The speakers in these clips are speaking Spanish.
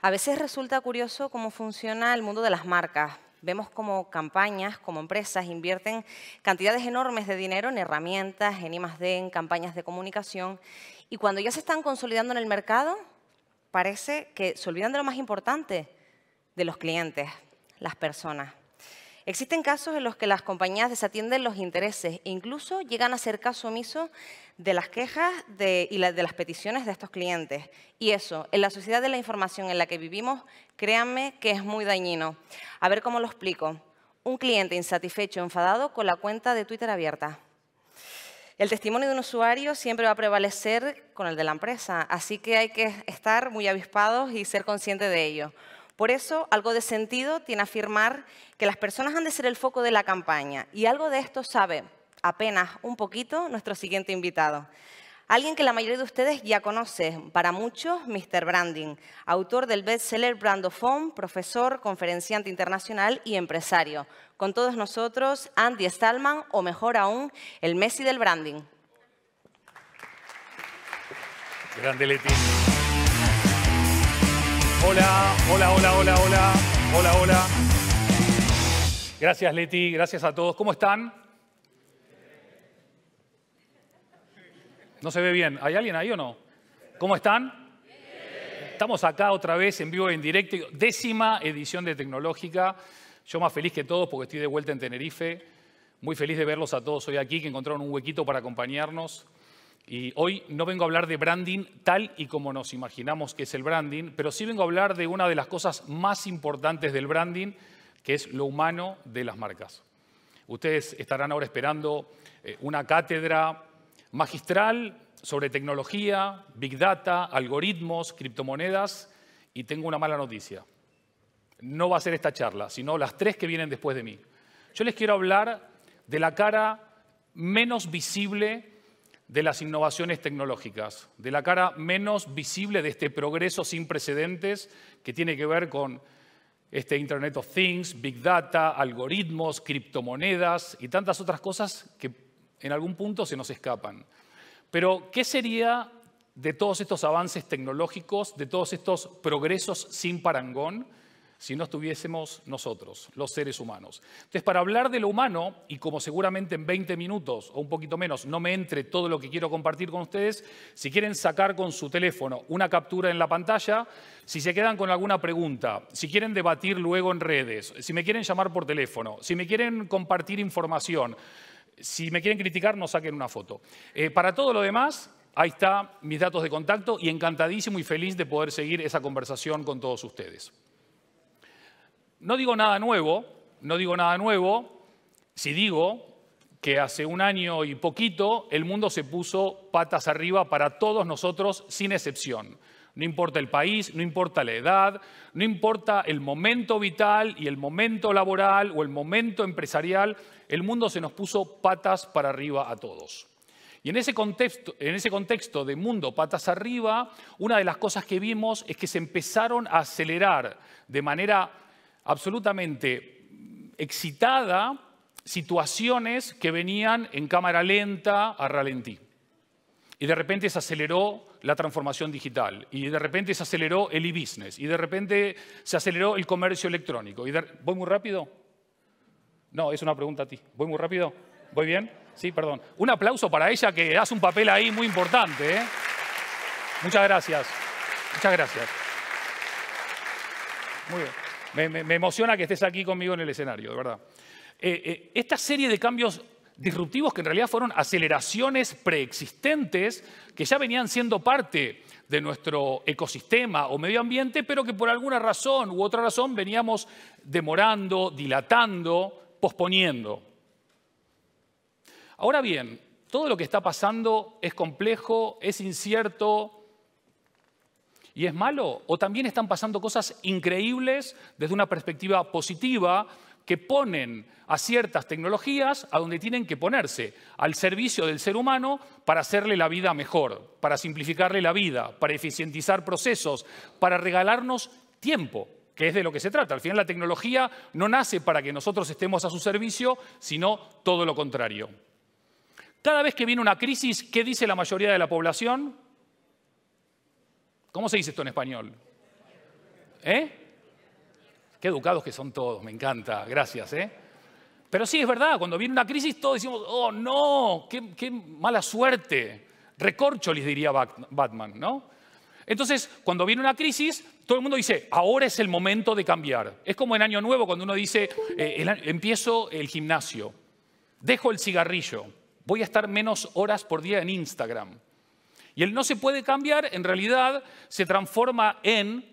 A veces resulta curioso cómo funciona el mundo de las marcas. Vemos como campañas, como empresas invierten cantidades enormes de dinero en herramientas, en I+D, en campañas de comunicación, y cuando ya se están consolidando en el mercado, parece que se olvidan de lo más importante, de los clientes, las personas. Existen casos en los que las compañías desatienden los intereses e incluso llegan a hacer caso omiso de las quejas y de las peticiones de estos clientes. Y eso, en la sociedad de la información en la que vivimos, créanme que es muy dañino. A ver cómo lo explico. Un cliente insatisfecho, enfadado con la cuenta de Twitter abierta. El testimonio de un usuario siempre va a prevalecer con el de la empresa, así que hay que estar muy avispados y ser consciente de ello. Por eso, algo de sentido tiene afirmar que las personas han de ser el foco de la campaña y algo de esto sabe apenas un poquito nuestro siguiente invitado. Alguien que la mayoría de ustedes ya conoce, para muchos, Mr. Branding, autor del bestseller phone profesor, conferenciante internacional y empresario. Con todos nosotros, Andy Stallman, o mejor aún, el Messi del branding. Grande Hola, hola, hola, hola, hola, hola, hola. Gracias Leti, gracias a todos. ¿Cómo están? No se ve bien. ¿Hay alguien ahí o no? ¿Cómo están? Estamos acá otra vez en vivo, en directo, décima edición de Tecnológica. Yo más feliz que todos porque estoy de vuelta en Tenerife. Muy feliz de verlos a todos hoy aquí, que encontraron un huequito para acompañarnos. Y hoy no vengo a hablar de branding tal y como nos imaginamos que es el branding, pero sí vengo a hablar de una de las cosas más importantes del branding, que es lo humano de las marcas. Ustedes estarán ahora esperando eh, una cátedra magistral sobre tecnología, big data, algoritmos, criptomonedas, y tengo una mala noticia. No va a ser esta charla, sino las tres que vienen después de mí. Yo les quiero hablar de la cara menos visible de las innovaciones tecnológicas, de la cara menos visible de este progreso sin precedentes que tiene que ver con este Internet of Things, Big Data, algoritmos, criptomonedas y tantas otras cosas que en algún punto se nos escapan. Pero, ¿qué sería de todos estos avances tecnológicos, de todos estos progresos sin parangón? si no estuviésemos nosotros, los seres humanos. Entonces, para hablar de lo humano, y como seguramente en 20 minutos o un poquito menos no me entre todo lo que quiero compartir con ustedes, si quieren sacar con su teléfono una captura en la pantalla, si se quedan con alguna pregunta, si quieren debatir luego en redes, si me quieren llamar por teléfono, si me quieren compartir información, si me quieren criticar, no saquen una foto. Eh, para todo lo demás, ahí están mis datos de contacto y encantadísimo y feliz de poder seguir esa conversación con todos ustedes. No digo nada nuevo, no digo nada nuevo si digo que hace un año y poquito el mundo se puso patas arriba para todos nosotros sin excepción. No importa el país, no importa la edad, no importa el momento vital y el momento laboral o el momento empresarial, el mundo se nos puso patas para arriba a todos. Y en ese, contexto, en ese contexto de mundo patas arriba, una de las cosas que vimos es que se empezaron a acelerar de manera absolutamente excitada situaciones que venían en cámara lenta a ralentí. Y de repente se aceleró la transformación digital, y de repente se aceleró el e-business, y de repente se aceleró el comercio electrónico. ¿Voy muy rápido? No, es una pregunta a ti. ¿Voy muy rápido? ¿Voy bien? Sí, perdón. Un aplauso para ella que hace un papel ahí muy importante. ¿eh? Muchas gracias. Muchas gracias. Muy bien. Me, emociona que estés aquí conmigo en el escenario, de verdad. Eh, eh, esta serie de cambios disruptivos que en realidad fueron aceleraciones preexistentes que ya venían siendo parte de nuestro ecosistema o medio ambiente, pero que por alguna razón u otra razón veníamos demorando, dilatando, posponiendo. Ahora bien, todo lo que está pasando es complejo, es incierto, y es malo, o también están pasando cosas increíbles desde una perspectiva positiva que ponen a ciertas tecnologías a donde tienen que ponerse, al servicio del ser humano para hacerle la vida mejor, para simplificarle la vida, para eficientizar procesos, para regalarnos tiempo, que es de lo que se trata. Al final la tecnología no nace para que nosotros estemos a su servicio, sino todo lo contrario. Cada vez que viene una crisis, ¿qué dice la mayoría de la población? ¿Cómo se dice esto en español? ¿Eh? Qué educados que son todos, me encanta, gracias. ¿eh? Pero sí, es verdad, cuando viene una crisis todos decimos, oh no, qué, mala suerte. Recorcho, les diría Batman, ¿no? Entonces, cuando viene una crisis, todo el mundo dice, ahora es el momento de cambiar. Es como en Año Nuevo, cuando uno dice, eh, empiezo el gimnasio, dejo el cigarrillo, voy a estar menos horas por día en Instagram. Y el no se puede cambiar en realidad se transforma en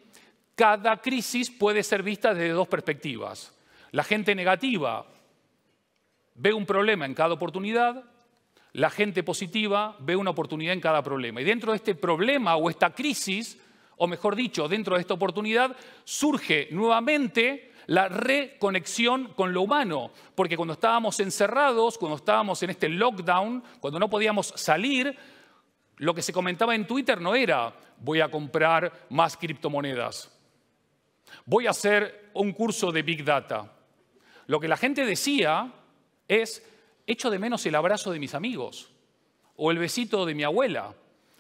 cada crisis puede ser vista desde dos perspectivas. La gente negativa ve un problema en cada oportunidad, la gente positiva ve una oportunidad en cada problema. Y dentro de este problema o esta crisis, o mejor dicho, dentro de esta oportunidad, surge nuevamente la reconexión con lo humano, porque cuando estábamos encerrados, cuando estábamos en este lockdown, cuando no podíamos salir, lo que se comentaba en Twitter no era voy a comprar más criptomonedas, voy a hacer un curso de Big Data. Lo que la gente decía es echo de menos el abrazo de mis amigos, o el besito de mi abuela,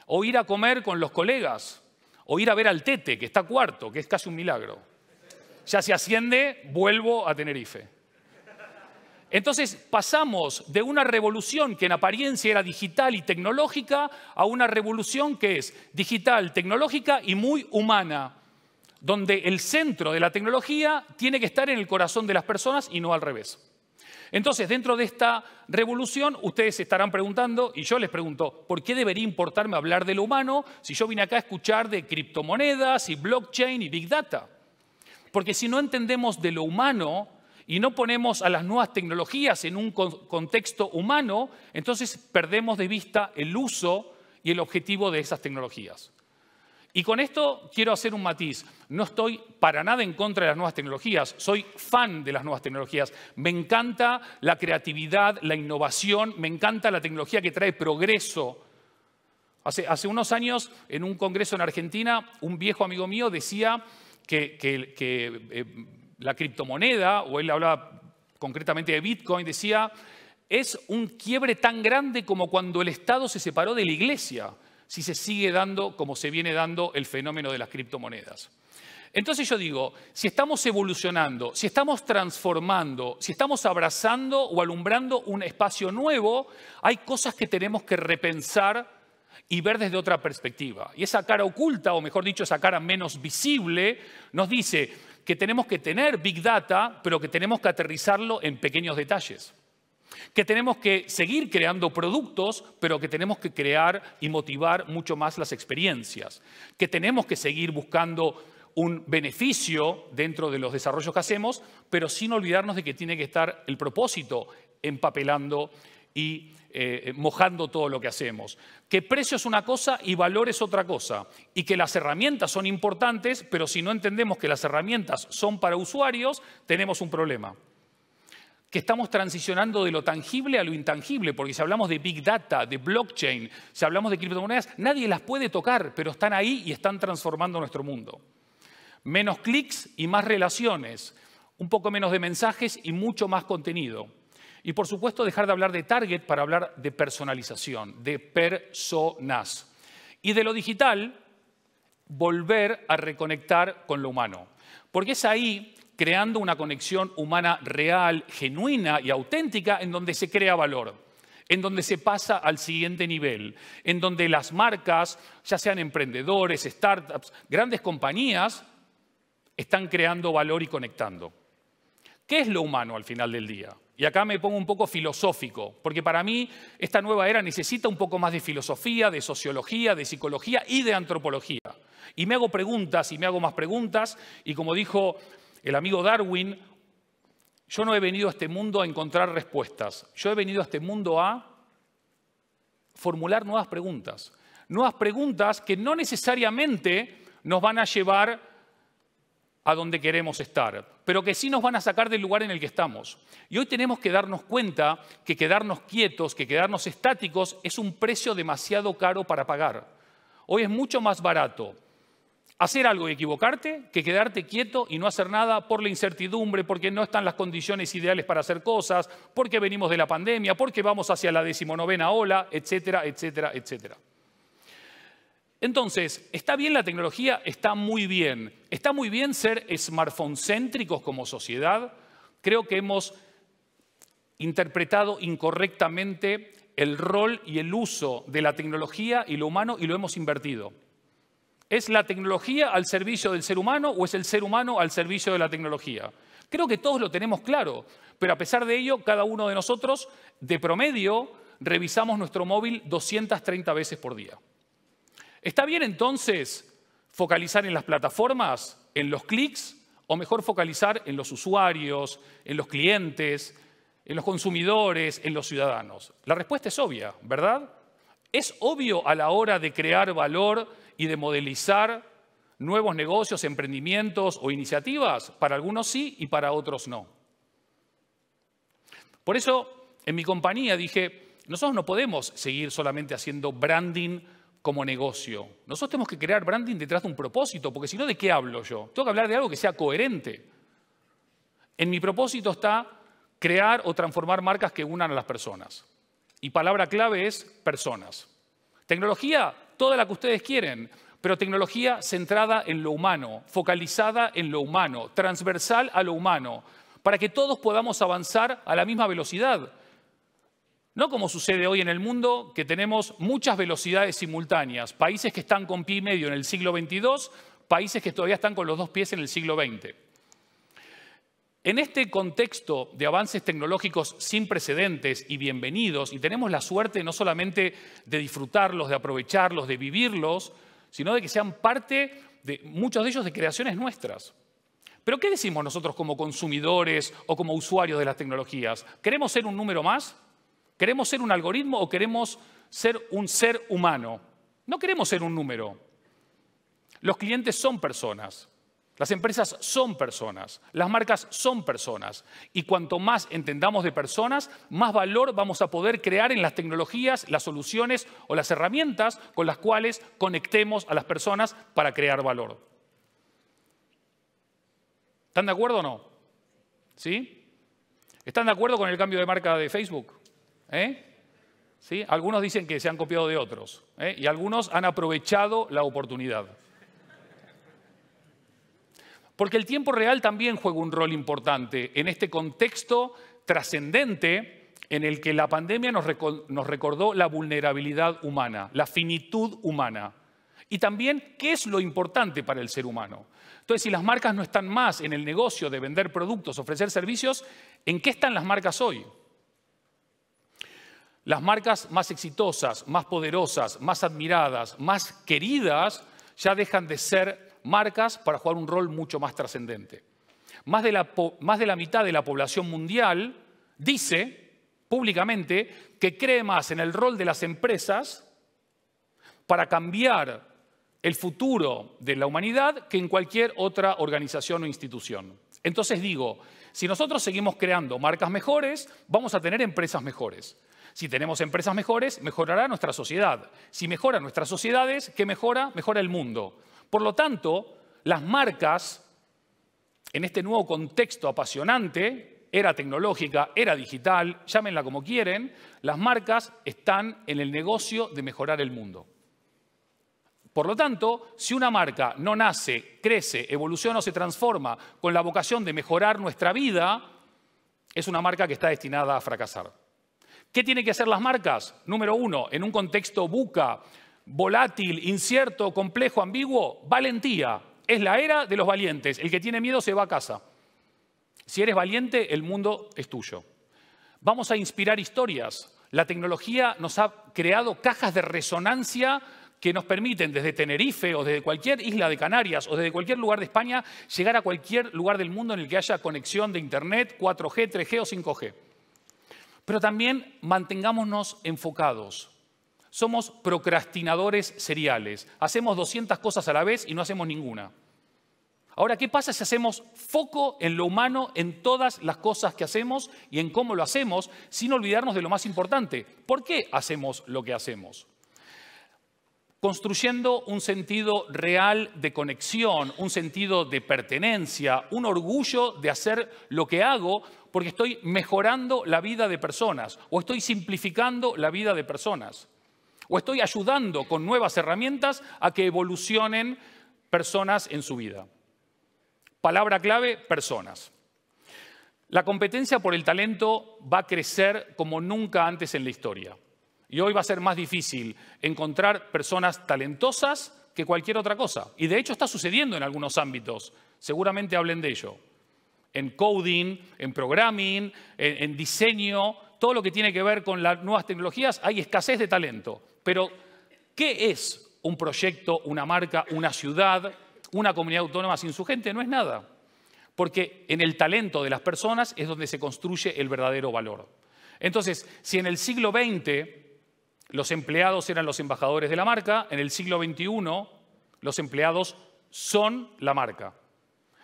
o ir a comer con los colegas, o ir a ver al tete, que está cuarto, que es casi un milagro. Ya se asciende, vuelvo a Tenerife. Entonces pasamos de una revolución que en apariencia era digital y tecnológica a una revolución que es digital, tecnológica y muy humana, donde el centro de la tecnología tiene que estar en el corazón de las personas y no al revés. Entonces, dentro de esta revolución, ustedes estarán preguntando, y yo les pregunto, ¿por qué debería importarme hablar de lo humano si yo vine acá a escuchar de criptomonedas y blockchain y big data? Porque si no entendemos de lo humano, y no ponemos a las nuevas tecnologías en un contexto humano, entonces perdemos de vista el uso y el objetivo de esas tecnologías. Y con esto quiero hacer un matiz. No estoy para nada en contra de las nuevas tecnologías, soy fan de las nuevas tecnologías. Me encanta la creatividad, la innovación, me encanta la tecnología que trae progreso. Hace, unos años, en un congreso en Argentina, un viejo amigo mío decía que, eh, la criptomoneda, o él hablaba concretamente de Bitcoin, decía, es un quiebre tan grande como cuando el Estado se separó de la Iglesia, si se sigue dando como se viene dando el fenómeno de las criptomonedas. Entonces yo digo, si estamos evolucionando, si estamos transformando, si estamos abrazando o alumbrando un espacio nuevo, hay cosas que tenemos que repensar y ver desde otra perspectiva. Y esa cara oculta, o mejor dicho, esa cara menos visible, nos dice, que tenemos que tener Big Data, pero que tenemos que aterrizarlo en pequeños detalles. Que tenemos que seguir creando productos, pero que tenemos que crear y motivar mucho más las experiencias. Que tenemos que seguir buscando un beneficio dentro de los desarrollos que hacemos, pero sin olvidarnos de que tiene que estar el propósito empapelando y eh, eh, mojando todo lo que hacemos. Que precio es una cosa y valor es otra cosa. Y que las herramientas son importantes, pero si no entendemos que las herramientas son para usuarios, tenemos un problema que estamos transicionando de lo tangible a lo intangible, porque si hablamos de big data, de blockchain, si hablamos de criptomonedas, nadie las puede tocar, pero están ahí y están transformando nuestro mundo. Menos clics y más relaciones, un poco menos de mensajes y mucho más contenido. Y por supuesto dejar de hablar de target para hablar de personalización, de personas. Y de lo digital, volver a reconectar con lo humano. Porque es ahí, creando una conexión humana real, genuina y auténtica, en donde se crea valor en donde se pasa al siguiente nivel, en donde las marcas, ya sean emprendedores, startups, grandes compañías, están creando valor y conectando. ¿Qué es lo humano al final del día? Y acá me pongo un poco filosófico, porque para mí esta nueva era necesita un poco más de filosofía, de sociología, de psicología y de antropología. Y me hago preguntas y me hago más preguntas, y como dijo el amigo Darwin, yo no he venido a este mundo a encontrar respuestas, yo he venido a este mundo a formular nuevas preguntas, nuevas preguntas que no necesariamente nos van a llevar a donde queremos estar pero que sí nos van a sacar del lugar en el que estamos. Y hoy tenemos que darnos cuenta que quedarnos quietos, que quedarnos estáticos, es un precio demasiado caro para pagar. Hoy es mucho más barato hacer algo y equivocarte que quedarte quieto y no hacer nada por la incertidumbre, porque no están las condiciones ideales para hacer cosas, porque venimos de la pandemia, porque vamos hacia la decimonovena ola, etcétera, etcétera, etcétera. Entonces, ¿está bien la tecnología? Está muy bien. ¿Está muy bien ser smartphone céntricos como sociedad? Creo que hemos interpretado incorrectamente el rol y el uso de la tecnología y lo humano y lo hemos invertido. ¿Es la tecnología al servicio del ser humano o es el ser humano al servicio de la tecnología? Creo que todos lo tenemos claro, pero a pesar de ello, cada uno de nosotros, de promedio, revisamos nuestro móvil 230 veces por día. ¿Está bien entonces focalizar en las plataformas, en los clics, o mejor focalizar en los usuarios, en los clientes, en los consumidores, en los ciudadanos? La respuesta es obvia, ¿verdad? Es obvio a la hora de crear valor y de modelizar nuevos negocios, emprendimientos o iniciativas. Para algunos sí y para otros no. Por eso, en mi compañía dije, nosotros no podemos seguir solamente haciendo branding como negocio. Nosotros tenemos que crear branding detrás de un propósito, porque si no, ¿de qué hablo yo? Tengo que hablar de algo que sea coherente. En mi propósito está crear o transformar marcas que unan a las personas. Y palabra clave es personas. Tecnología, toda la que ustedes quieren, pero tecnología centrada en lo humano, focalizada en lo humano, transversal a lo humano, para que todos podamos avanzar a la misma velocidad. No como sucede hoy en el mundo, que tenemos muchas velocidades simultáneas, países que están con pie y medio en el siglo XXII, países que todavía están con los dos pies en el siglo XX. En este contexto de avances tecnológicos sin precedentes y bienvenidos, y tenemos la suerte no solamente de disfrutarlos, de aprovecharlos, de vivirlos, sino de que sean parte de muchos de ellos de creaciones nuestras. Pero ¿qué decimos nosotros como consumidores o como usuarios de las tecnologías? ¿Queremos ser un número más? ¿Queremos ser un algoritmo o queremos ser un ser humano? No queremos ser un número. Los clientes son personas. Las empresas son personas, las marcas son personas y cuanto más entendamos de personas, más valor vamos a poder crear en las tecnologías, las soluciones o las herramientas con las cuales conectemos a las personas para crear valor. ¿Están de acuerdo o no? ¿Sí? ¿Están de acuerdo con el cambio de marca de Facebook? ¿Eh? Algunos dicen que se han copiado de otros ¿eh? y algunos han aprovechado la oportunidad. Porque el tiempo real también juega un rol importante en este contexto trascendente en el que la pandemia nos, recordó la vulnerabilidad humana, la finitud humana. Y también qué es lo importante para el ser humano. Entonces, si las marcas no están más en el negocio de vender productos, ofrecer servicios, ¿en qué están las marcas hoy? Las marcas más exitosas, más poderosas, más admiradas, más queridas, ya dejan de ser marcas para jugar un rol mucho más trascendente. Más, de la mitad de la población mundial dice públicamente que cree más en el rol de las empresas para cambiar el futuro de la humanidad que en cualquier otra organización o institución. Entonces digo, si nosotros seguimos creando marcas mejores, vamos a tener empresas mejores. Si tenemos empresas mejores, mejorará nuestra sociedad. Si mejora nuestras sociedades, ¿qué mejora? Mejora el mundo. Por lo tanto, las marcas, en este nuevo contexto apasionante, era tecnológica, era digital, llámenla como quieren, las marcas están en el negocio de mejorar el mundo. Por lo tanto, si una marca no nace, crece, evoluciona o se transforma con la vocación de mejorar nuestra vida, es una marca que está destinada a fracasar. ¿Qué tienen que hacer las marcas? Número uno, en un contexto buca, volátil, incierto, complejo, ambiguo, valentía. Es la era de los valientes. El que tiene miedo se va a casa. Si eres valiente, el mundo es tuyo. Vamos a inspirar historias. La tecnología nos ha creado cajas de resonancia que nos permiten desde Tenerife o desde cualquier isla de Canarias o desde cualquier lugar de España llegar a cualquier lugar del mundo en el que haya conexión de Internet, 4G, 3G o 5G. Pero también mantengámonos enfocados. Somos procrastinadores seriales. Hacemos 200 cosas a la vez y no hacemos ninguna. Ahora, ¿qué pasa si hacemos foco en lo humano, en todas las cosas que hacemos y en cómo lo hacemos, sin olvidarnos de lo más importante? ¿Por qué hacemos lo que hacemos? construyendo un sentido real de conexión, un sentido de pertenencia, un orgullo de hacer lo que hago porque estoy mejorando la vida de personas o estoy simplificando la vida de personas o estoy ayudando con nuevas herramientas a que evolucionen personas en su vida. Palabra clave, personas. La competencia por el talento va a crecer como nunca antes en la historia. Y hoy va a ser más difícil encontrar personas talentosas que cualquier otra cosa. Y de hecho está sucediendo en algunos ámbitos. Seguramente hablen de ello. En coding, en programming, en, diseño, todo lo que tiene que ver con las nuevas tecnologías, hay escasez de talento. Pero, ¿qué es un proyecto, una marca, una ciudad, una comunidad autónoma sin su gente? No es nada. Porque en el talento de las personas es donde se construye el verdadero valor. Entonces, si en el siglo XX los empleados eran los embajadores de la marca. En el siglo XXI, los empleados son la marca.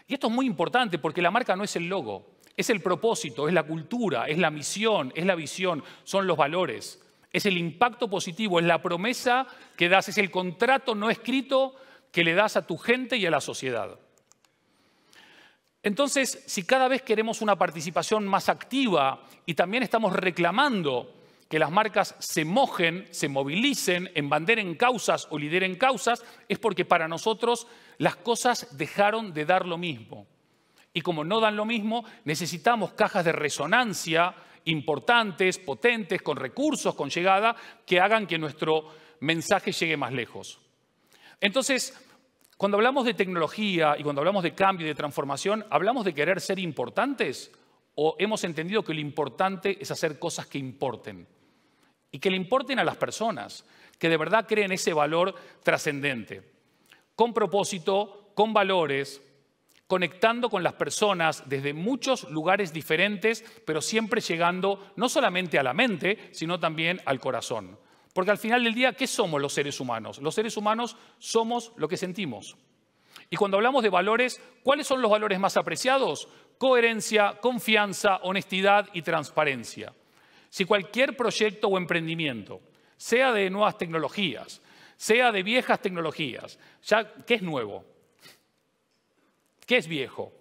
Y esto es muy importante porque la marca no es el logo, es el propósito, es la cultura, es la misión, es la visión, son los valores, es el impacto positivo, es la promesa que das, es el contrato no escrito que le das a tu gente y a la sociedad. Entonces, si cada vez queremos una participación más activa y también estamos reclamando que las marcas se mojen, se movilicen, embanderen causas o lideren causas, es porque para nosotros las cosas dejaron de dar lo mismo. Y como no dan lo mismo, necesitamos cajas de resonancia importantes, potentes, con recursos, con llegada, que hagan que nuestro mensaje llegue más lejos. Entonces, cuando hablamos de tecnología y cuando hablamos de cambio y de transformación, ¿hablamos de querer ser importantes? ¿O hemos entendido que lo importante es hacer cosas que importen? y que le importen a las personas, que de verdad creen ese valor trascendente, con propósito, con valores, conectando con las personas desde muchos lugares diferentes, pero siempre llegando no solamente a la mente, sino también al corazón. Porque al final del día, ¿qué somos los seres humanos? Los seres humanos somos lo que sentimos. Y cuando hablamos de valores, ¿cuáles son los valores más apreciados? Coherencia, confianza, honestidad y transparencia. Si cualquier proyecto o emprendimiento, sea de nuevas tecnologías, sea de viejas tecnologías, ya, ¿qué es nuevo? ¿Qué es viejo?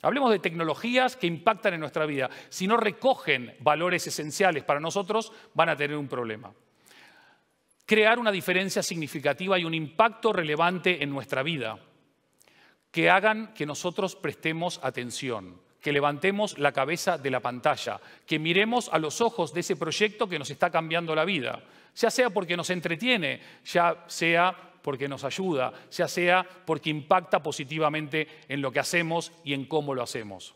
Hablemos de tecnologías que impactan en nuestra vida. Si no recogen valores esenciales para nosotros, van a tener un problema. Crear una diferencia significativa y un impacto relevante en nuestra vida que hagan que nosotros prestemos atención que levantemos la cabeza de la pantalla, que miremos a los ojos de ese proyecto que nos está cambiando la vida, ya sea porque nos entretiene, ya sea porque nos ayuda, ya sea porque impacta positivamente en lo que hacemos y en cómo lo hacemos.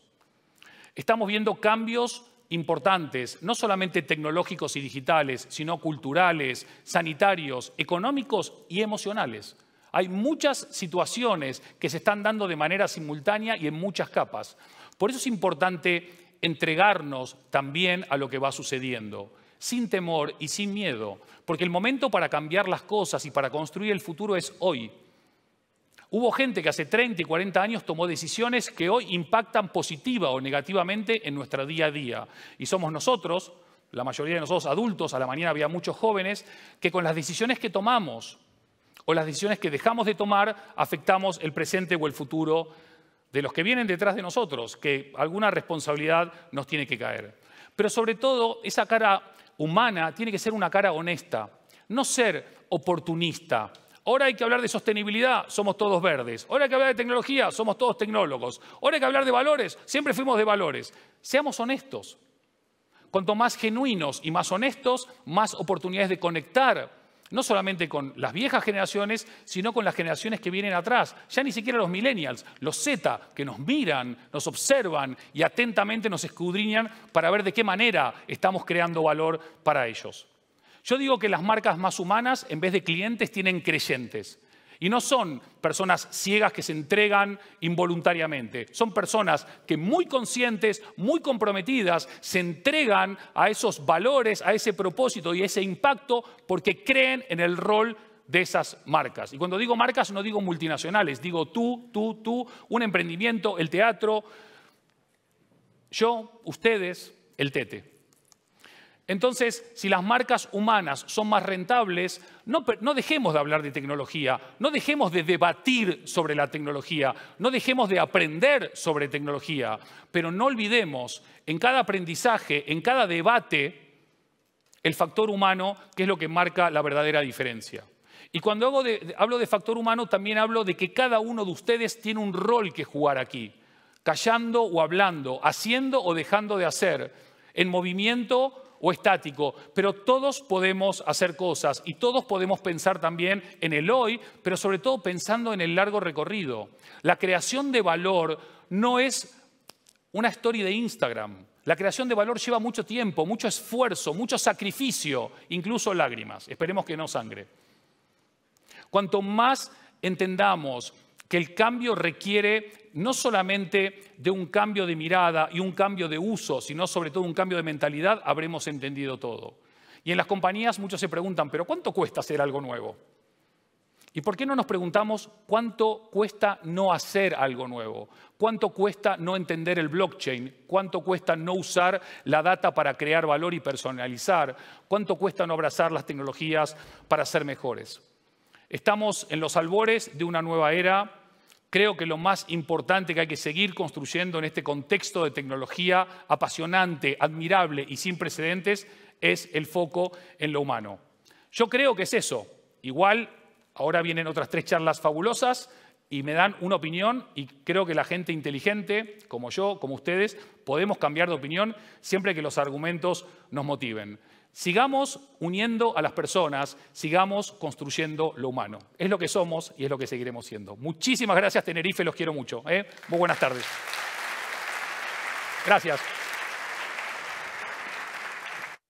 Estamos viendo cambios importantes, no solamente tecnológicos y digitales, sino culturales, sanitarios, económicos y emocionales. Hay muchas situaciones que se están dando de manera simultánea y en muchas capas. Por eso es importante entregarnos también a lo que va sucediendo, sin temor y sin miedo, porque el momento para cambiar las cosas y para construir el futuro es hoy. Hubo gente que hace 30 y 40 años tomó decisiones que hoy impactan positiva o negativamente en nuestro día a día. Y somos nosotros, la mayoría de nosotros adultos, a la mañana había muchos jóvenes, que con las decisiones que tomamos o las decisiones que dejamos de tomar afectamos el presente o el futuro de los que vienen detrás de nosotros, que alguna responsabilidad nos tiene que caer. Pero sobre todo, esa cara humana tiene que ser una cara honesta, no ser oportunista. Ahora hay que hablar de sostenibilidad, somos todos verdes. Ahora hay que hablar de tecnología, somos todos tecnólogos. Ahora hay que hablar de valores, siempre fuimos de valores. Seamos honestos. Cuanto más genuinos y más honestos, más oportunidades de conectar no solamente con las viejas generaciones, sino con las generaciones que vienen atrás, ya ni siquiera los millennials, los Z, que nos miran, nos observan y atentamente nos escudriñan para ver de qué manera estamos creando valor para ellos. Yo digo que las marcas más humanas, en vez de clientes, tienen creyentes. Y no son personas ciegas que se entregan involuntariamente, son personas que muy conscientes, muy comprometidas, se entregan a esos valores, a ese propósito y a ese impacto porque creen en el rol de esas marcas. Y cuando digo marcas no digo multinacionales, digo tú, tú, tú, un emprendimiento, el teatro, yo, ustedes, el tete. Entonces, si las marcas humanas son más rentables, no, dejemos de hablar de tecnología, no dejemos de debatir sobre la tecnología, no dejemos de aprender sobre tecnología, pero no olvidemos en cada aprendizaje, en cada debate, el factor humano, que es lo que marca la verdadera diferencia. Y cuando hago hablo de factor humano, también hablo de que cada uno de ustedes tiene un rol que jugar aquí, callando o hablando, haciendo o dejando de hacer, en movimiento o estático, pero todos podemos hacer cosas y todos podemos pensar también en el hoy, pero sobre todo pensando en el largo recorrido. La creación de valor no es una historia de Instagram. La creación de valor lleva mucho tiempo, mucho esfuerzo, mucho sacrificio, incluso lágrimas. Esperemos que no sangre. Cuanto más entendamos que el cambio requiere no solamente de un cambio de mirada y un cambio de uso, sino sobre todo un cambio de mentalidad, habremos entendido todo. Y en las compañías muchos se preguntan, pero ¿cuánto cuesta hacer algo nuevo? ¿Y por qué no nos preguntamos cuánto cuesta no hacer algo nuevo? ¿Cuánto cuesta no entender el blockchain? ¿Cuánto cuesta no usar la data para crear valor y personalizar? ¿Cuánto cuesta no abrazar las tecnologías para ser mejores? Estamos en los albores de una nueva era Creo que lo más importante que hay que seguir construyendo en este contexto de tecnología apasionante, admirable y sin precedentes es el foco en lo humano. Yo creo que es eso. Igual, ahora vienen otras tres charlas fabulosas y me dan una opinión y creo que la gente inteligente, como yo, como ustedes, podemos cambiar de opinión siempre que los argumentos nos motiven. Sigamos uniendo a las personas, sigamos construyendo lo humano. Es lo que somos y es lo que seguiremos siendo. Muchísimas gracias Tenerife, los quiero mucho. ¿eh? Muy buenas tardes. Gracias.